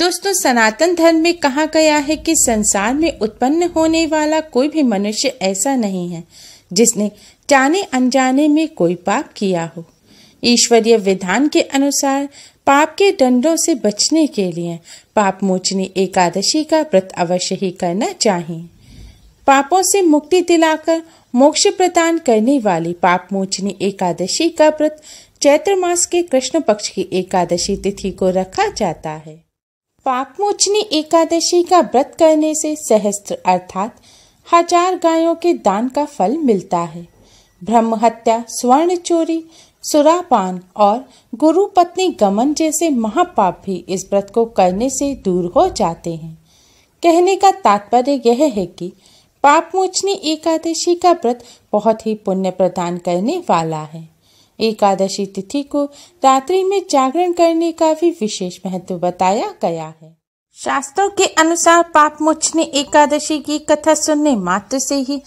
दोस्तों सनातन धर्म में कहा गया है कि संसार में उत्पन्न होने वाला कोई भी मनुष्य ऐसा नहीं है जिसने जाने अनजाने में कोई पाप किया हो ईश्वरीय विधान के अनुसार पाप के दंडों से बचने के लिए पाप मोचनी एकादशी का व्रत अवश्य ही करना चाहिए पापों से मुक्ति दिलाकर मोक्ष प्रदान करने वाली पाप मोचनी एकादशी का व्रत चैत्र मास के कृष्ण पक्ष की एकादशी तिथि को रखा जाता है पापमोचनी एकादशी का व्रत करने से सहस्त्र अर्थात हजार गायों के दान का फल मिलता है ब्रह्म हत्या स्वर्ण चोरी सुरापान और गुरु पत्नी गमन जैसे महापाप भी इस व्रत को करने से दूर हो जाते हैं कहने का तात्पर्य यह है कि पापमोचनी एकादशी का व्रत बहुत ही पुण्य प्रदान करने वाला है एकादशी तिथि को रात्रि में जागरण करने का भी विशेष महत्व बताया गया है शास्त्रों के अनुसार पाप मोचने एकादशी की कथा सुनने मात्र से ही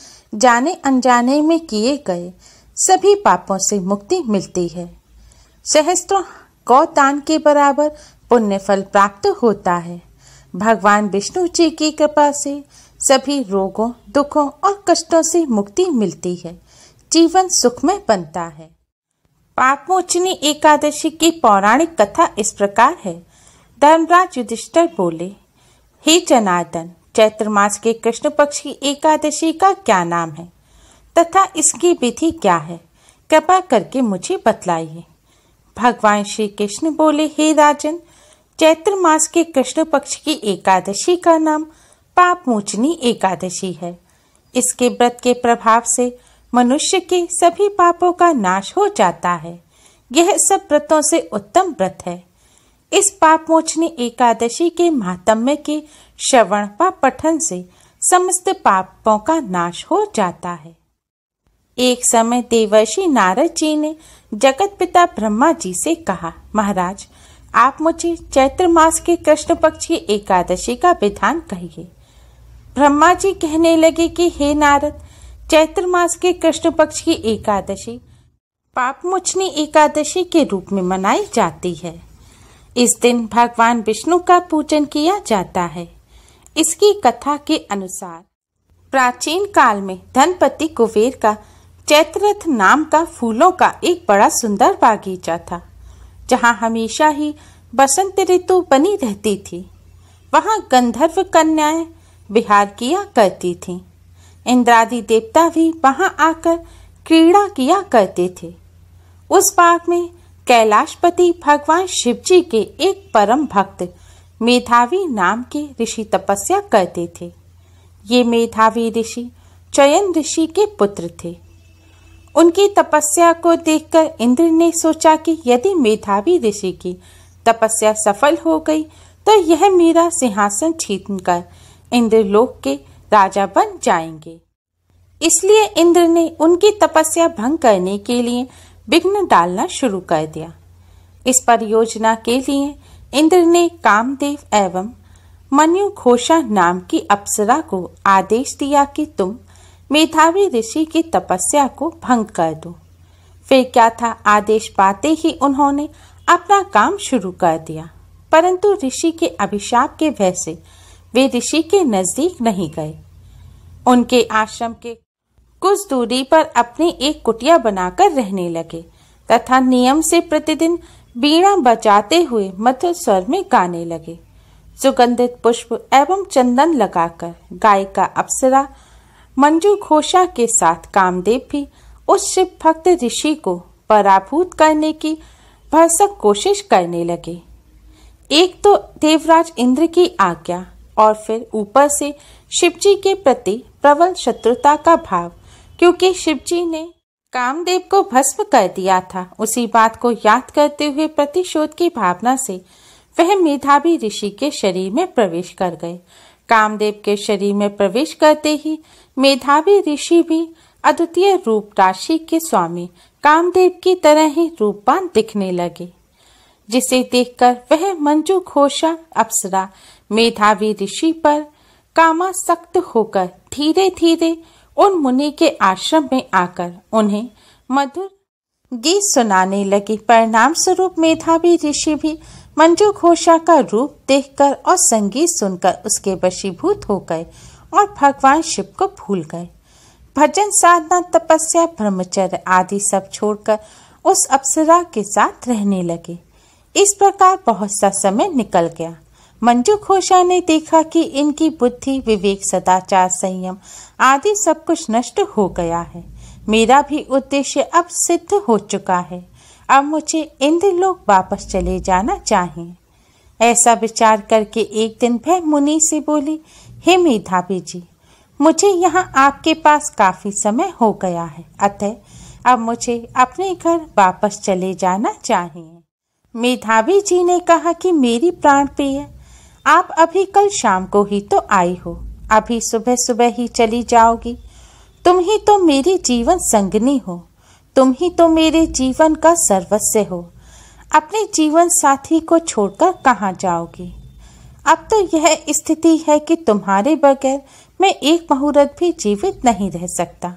जाने अनजाने में किए गए सभी पापों से मुक्ति मिलती है सहस्त्रों गौतान के बराबर पुण्य फल प्राप्त होता है भगवान विष्णु जी की कृपा से सभी रोगों दुखों और कष्टों से मुक्ति मिलती है जीवन सुखमय बनता है पापमोचनी एकादशी की पौराणिक कथा इस प्रकार है धर्मराज युधिष्ठर बोले हे जनार्दन चैत्र मास के कृष्ण पक्ष की एकादशी का क्या नाम है तथा इसकी विधि क्या है कृपा करके मुझे बतलाइए भगवान श्री कृष्ण बोले हे राजन चैत्र मास के कृष्ण पक्ष की एकादशी का नाम पापमोचनी एकादशी है इसके व्रत के प्रभाव से मनुष्य के सभी पापों का नाश हो जाता है यह सब व्रतों से उत्तम व्रत है इस पाप मोचनी एकादशी के महात्म्य के श्रवण व पठन से समस्त पापों का नाश हो जाता है एक समय देवर्षि नारद जी ने जगत पिता ब्रह्मा जी से कहा महाराज आप मुझे चैत्र मास के कृष्ण पक्ष की एकादशी का विधान कहिए ब्रह्मा जी कहने लगे कि हे नारद चैत्र मास के कृष्ण पक्ष की एकादशी पापमोचनी एकादशी के रूप में मनाई जाती है इस दिन भगवान विष्णु का पूजन किया जाता है इसकी कथा के अनुसार प्राचीन काल में धनपति कुबेर का चैत्रथ नाम का फूलों का एक बड़ा सुंदर बागीचा था जहाँ हमेशा ही बसंत ऋतु बनी रहती थी वहाँ गंधर्व कन्याएं बिहार किया करती थीं। इंद्रादि देवता भी वहां आकर क्रीड़ा किया करते थे उस बाग में कैलाशपति भगवान शिव जी के एक परम भक्त मेधावी नाम के ऋषि तपस्या करते थे ये मेधावी ऋषि चयन ऋषि के पुत्र थे उनकी तपस्या को देखकर इंद्र ने सोचा कि यदि मेधावी ऋषि की तपस्या सफल हो गई तो यह मेरा सिंहासन छीन कर इंद्रलोक के राजा बन जाएंगे इसलिए इंद्र ने उनकी तपस्या भंग करने के लिए विघ्न डालना शुरू कर दिया इस परियोजना के लिए इंद्र ने कामदेव एवं मनु घोषा नाम की अप्सरा को आदेश दिया कि तुम मेधावी ऋषि की तपस्या को भंग कर दो फिर क्या था आदेश पाते ही उन्होंने अपना काम शुरू कर दिया परंतु ऋषि के अभिशाप के वैसे वे ऋषि के नजदीक नहीं गए उनके आश्रम के कुछ दूरी पर अपनी एक कुटिया बनाकर रहने लगे तथा नियम से प्रतिदिन बीड़ा बजाते हुए मधुर स्वर में गाने लगे सुगंधित पुष्प एवं चंदन लगाकर गायिका अप्सरा मंजू घोषा के साथ कामदेव भी उस शिव भक्त ऋषि को पराभूत करने की भरसक कोशिश करने लगे एक तो देवराज इंद्र की आज्ञा और फिर ऊपर से शिवजी के प्रति प्रबल शत्रुता का भाव क्योंकि शिवजी ने कामदेव को भस्म कर दिया था उसी बात को याद करते हुए प्रतिशोध की भावना से वह मेधावी ऋषि के शरीर में प्रवेश कर गए कामदेव के शरीर में प्रवेश करते ही मेधावी ऋषि भी अद्वितीय रूप राशि के स्वामी कामदेव की तरह ही रूपान दिखने लगे जिसे देखकर वह मंजू घोषा अप्सरा मेधावी ऋषि पर सख्त होकर धीरे धीरे उन मुनि के आश्रम में आकर उन्हें मधुर गीत सुनाने लगे परिणाम स्वरूप मेधावी ऋषि भी मंजू घोषा का रूप देखकर और संगीत सुनकर उसके वशीभूत हो गए और भगवान शिव को भूल गए भजन साधना तपस्या ब्रह्मचर्य आदि सब छोड़कर उस अप्सरा के साथ रहने लगे इस प्रकार बहुत सा समय निकल गया मंजू खोशा ने देखा कि इनकी बुद्धि विवेक सदाचार संयम आदि सब कुछ नष्ट हो गया है मेरा भी उद्देश्य अब सिद्ध हो चुका है अब मुझे इंद्रलोक वापस चले जाना चाहिए ऐसा विचार करके एक दिन वह मुनि से बोली हे मेधावी जी मुझे यहाँ आपके पास काफ़ी समय हो गया है अतः अब मुझे अपने घर वापस चले जाना चाहिए मेधावी जी ने कहा कि मेरी प्राण प्रिय आप अभी कल शाम को ही तो आई हो अभी सुबह सुबह ही चली जाओगी तुम ही तो मेरी जीवन संगनी हो तुम ही तो मेरे जीवन का सर्वस्व हो अपने जीवन साथी को छोड़कर कहाँ जाओगी अब तो यह स्थिति है कि तुम्हारे बगैर मैं एक मुहूर्त भी जीवित नहीं रह सकता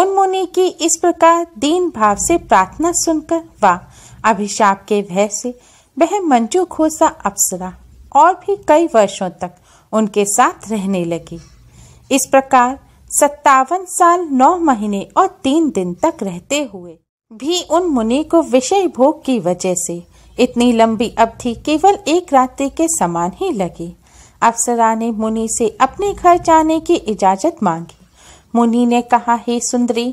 उन मुनि की इस प्रकार दीन भाव से प्रार्थना सुनकर व अभिशाप के भय से वह मंजू घोसा अप्सरा और भी कई वर्षों तक उनके साथ रहने लगी इस प्रकार सत्तावन साल नौ महीने और तीन दिन तक रहते हुए भी उन मुनि को विषय भोग की वजह से इतनी लंबी अवधि केवल एक रात्रि के समान ही लगी अफसरा ने मुनि से अपने घर जाने की इजाजत मांगी मुनि ने कहा हे सुंदरी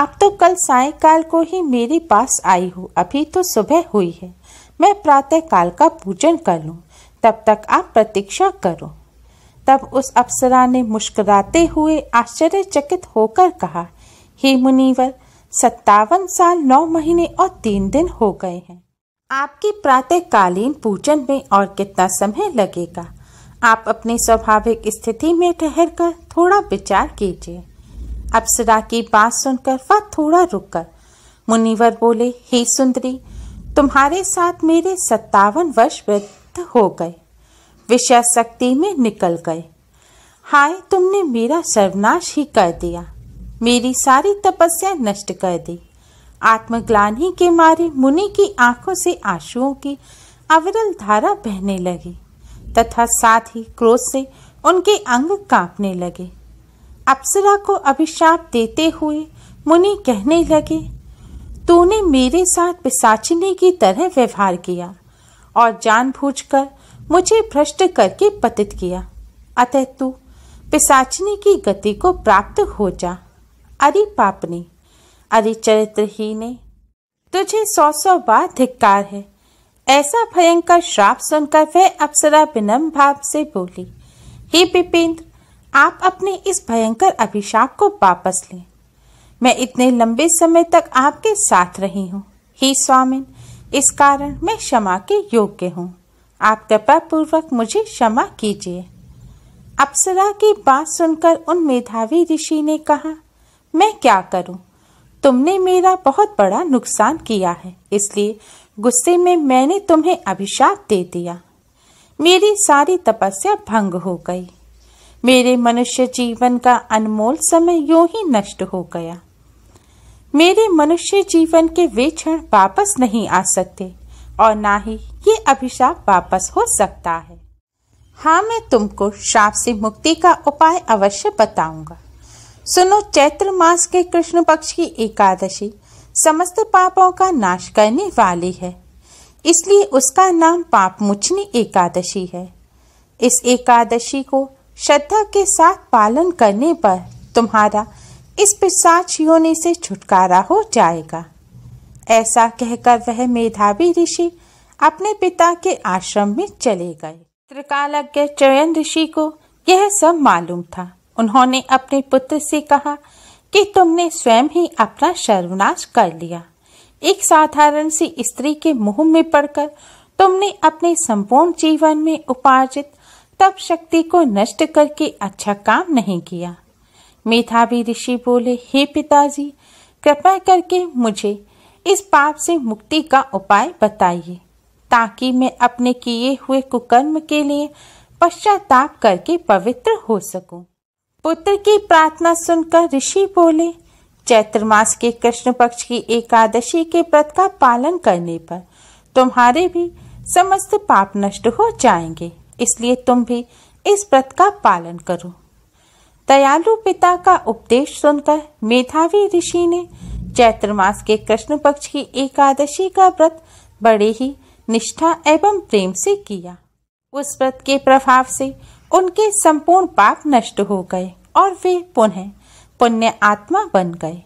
आप तो कल सायकाल को ही मेरे पास आई हो अभी तो सुबह हुई है मैं प्रातः काल का पूजन कर लूँ तब तक आप प्रतीक्षा करो तब उस अप्सरा ने मुस्कुराते हुए आश्चर्यचकित होकर कहा हे मुनिवर सत्तावन साल नौ महीने और तीन दिन हो गए हैं आपकी प्रातःकालीन पूजन में और कितना समय लगेगा आप अपनी स्वाभाविक स्थिति में ठहर कर थोड़ा विचार कीजिए अप्सरा की बात सुनकर वह थोड़ा रुककर मुनिवर बोले हे सुंदरी तुम्हारे साथ मेरे सत्तावन वर्ष मुक्त हो गए विषय शक्ति में निकल गए हाय तुमने मेरा सर्वनाश ही कर दिया मेरी सारी तपस्या नष्ट कर दी आत्मग्लानी के मारे मुनि की आंखों से आंसुओं की अविरल धारा बहने लगी तथा साथ ही क्रोध से उनके अंग कांपने लगे अप्सरा को अभिशाप देते हुए मुनि कहने लगे तूने मेरे साथ पिसाचिनी की तरह व्यवहार किया और जानबूझकर मुझे भ्रष्ट करके पतित किया अतः तू पिसाचनी की गति को प्राप्त हो जा अरे पापनी अरे चरित्रही ने तुझे सौ सौ बार धिक्कार है ऐसा भयंकर श्राप सुनकर वह अप्सरा विनम्र भाव से बोली हे पिपेंद्र आप अपने इस भयंकर अभिशाप को वापस लें मैं इतने लंबे समय तक आपके साथ रही हूँ हे स्वामिन इस कारण मैं क्षमा के योग्य हूँ आप कृपा पूर्वक मुझे क्षमा कीजिए अप्सरा की बात सुनकर उन मेधावी ऋषि ने कहा मैं क्या करूं? तुमने मेरा बहुत बड़ा नुकसान किया है इसलिए गुस्से में मैंने तुम्हें अभिशाप दे दिया मेरी सारी तपस्या भंग हो गई मेरे मनुष्य जीवन का अनमोल समय यूं ही नष्ट हो गया मेरे मनुष्य जीवन के वे क्षण वापस नहीं आ सकते और ना ही ये अभिशाप वापस हो सकता है हाँ मैं तुमको श्राप से मुक्ति का उपाय अवश्य बताऊंगा सुनो चैत्र मास के कृष्ण पक्ष की एकादशी समस्त पापों का नाश करने वाली है इसलिए उसका नाम पाप मुचनी एकादशी है इस एकादशी को श्रद्धा के साथ पालन करने पर तुम्हारा इस पिशाच योनि से छुटकारा हो जाएगा ऐसा कहकर वह मेधावी ऋषि अपने पिता के आश्रम में चले गए त्रिकालज्ञ चयन ऋषि को यह सब मालूम था उन्होंने अपने पुत्र से कहा कि तुमने स्वयं ही अपना सर्वनाश कर लिया एक साधारण सी स्त्री के मुंह में पड़कर तुमने अपने संपूर्ण जीवन में उपार्जित तप शक्ति को नष्ट करके अच्छा काम नहीं किया मेधावी ऋषि बोले हे पिताजी कृपा करके मुझे इस पाप से मुक्ति का उपाय बताइए ताकि मैं अपने किए हुए कुकर्म के लिए पश्चाताप करके पवित्र हो सकूं। पुत्र की प्रार्थना सुनकर ऋषि बोले चैत्र मास के कृष्ण पक्ष की एकादशी के व्रत का पालन करने पर तुम्हारे भी समस्त पाप नष्ट हो जाएंगे इसलिए तुम भी इस व्रत का पालन करो दयालु पिता का उपदेश सुनकर मेधावी ऋषि ने चैत्र मास के कृष्ण पक्ष की एकादशी का व्रत बड़े ही निष्ठा एवं प्रेम से किया उस व्रत के प्रभाव से उनके संपूर्ण पाप नष्ट हो गए और वे पुनः पुण्य आत्मा बन गए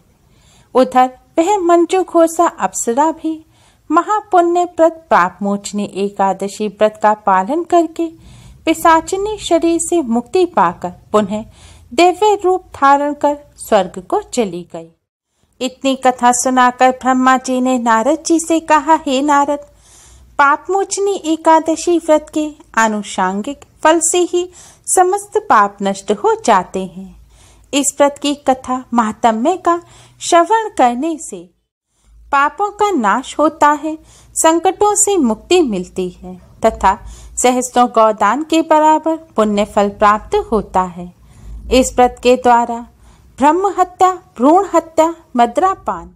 उधर वह मंजू घोषा अप्सरा भी महापुण्य व्रत पाप मोचने एकादशी व्रत का पालन करके पिसाचनी शरीर से मुक्ति पाकर पुनः दिव्य रूप धारण कर स्वर्ग को चली गई इतनी कथा सुनाकर ब्रह्मा जी ने नारद जी से कहा हे नारद पापमोचनी एकादशी व्रत के आनुषांगिक फल से ही समस्त पाप नष्ट हो जाते हैं इस व्रत की कथा महात्म्य का श्रवण करने से पापों का नाश होता है संकटों से मुक्ति मिलती है तथा सहस्त्रों गौदान के बराबर पुण्य फल प्राप्त होता है इस व्रत के द्वारा ब्रह्म हत्या भ्रूण हत्या मद्रापान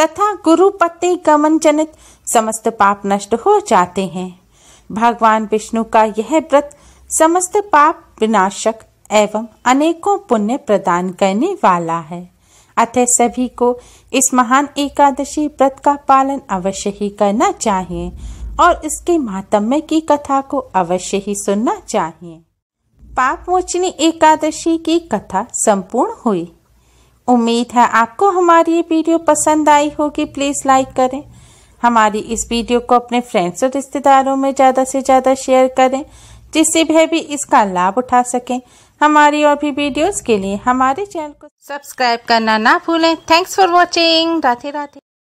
तथा गुरु पत्ते गमन जनित समस्त पाप नष्ट हो जाते हैं भगवान विष्णु का यह व्रत समस्त पाप विनाशक एवं अनेकों पुण्य प्रदान करने वाला है अतः सभी को इस महान एकादशी व्रत का पालन अवश्य ही करना चाहिए और इसके महात्म्य की कथा को अवश्य ही सुनना चाहिए पापमोचनी एकादशी की कथा संपूर्ण हुई उम्मीद है आपको हमारी ये वीडियो पसंद आई होगी प्लीज़ लाइक करें हमारी इस वीडियो को अपने फ्रेंड्स और रिश्तेदारों में ज़्यादा से ज़्यादा शेयर करें जिससे वह भी इसका लाभ उठा सकें हमारी और भी वीडियोस के लिए हमारे चैनल को सब्सक्राइब करना ना भूलें thanks for watching Radhe Radhe